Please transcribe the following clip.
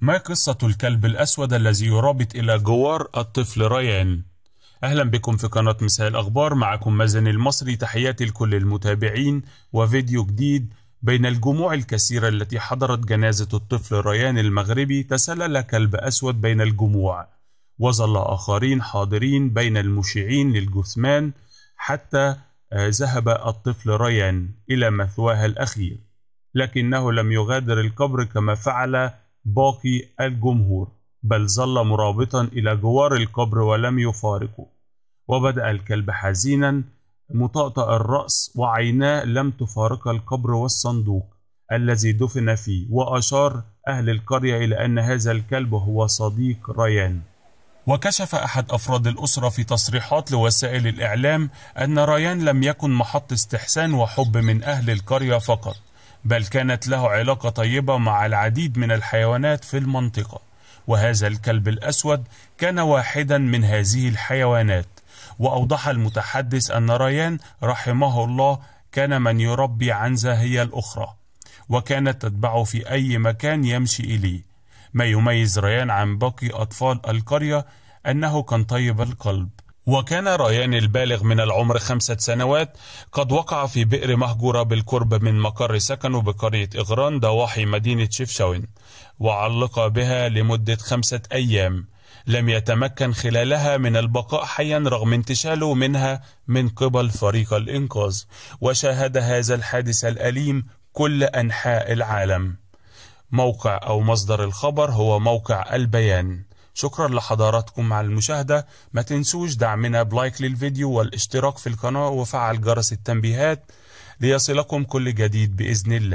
ما قصة الكلب الأسود الذي يرابط إلى جوار الطفل ريان؟ أهلا بكم في قناة مساء الأخبار معكم مازن المصري تحياتي لكل المتابعين وفيديو جديد بين الجموع الكثيرة التي حضرت جنازة الطفل ريان المغربي تسلل كلب أسود بين الجموع وظل آخرين حاضرين بين المشيعين للجثمان حتى آه، ذهب الطفل ريان إلى مثواه الأخير لكنه لم يغادر القبر كما فعل باقي الجمهور بل ظل مرابطا إلى جوار القبر ولم يفارقه وبدأ الكلب حزينا مطأطأ الرأس وعيناه لم تفارق القبر والصندوق الذي دفن فيه وأشار أهل القرية إلى أن هذا الكلب هو صديق ريان وكشف أحد أفراد الأسرة في تصريحات لوسائل الإعلام أن ريان لم يكن محط استحسان وحب من أهل القرية فقط بل كانت له علاقة طيبة مع العديد من الحيوانات في المنطقة وهذا الكلب الأسود كان واحدا من هذه الحيوانات وأوضح المتحدث أن ريان رحمه الله كان من يربي عنزة هي الأخرى وكانت تتبعه في أي مكان يمشي إليه ما يميز ريان عن باقي أطفال القرية أنه كان طيب القلب وكان ريان البالغ من العمر خمسة سنوات قد وقع في بئر مهجورة بالقرب من مقر سكنه بقرية إغران ضواحي مدينة شفشاون وعلق بها لمدة خمسة أيام لم يتمكن خلالها من البقاء حيا رغم انتشاله منها من قبل فريق الإنقاذ وشاهد هذا الحادث الأليم كل أنحاء العالم موقع أو مصدر الخبر هو موقع البيان شكرا لحضراتكم على المشاهدة ما تنسوش دعمنا بلايك للفيديو والاشتراك في القناة وفعل جرس التنبيهات ليصلكم كل جديد بإذن الله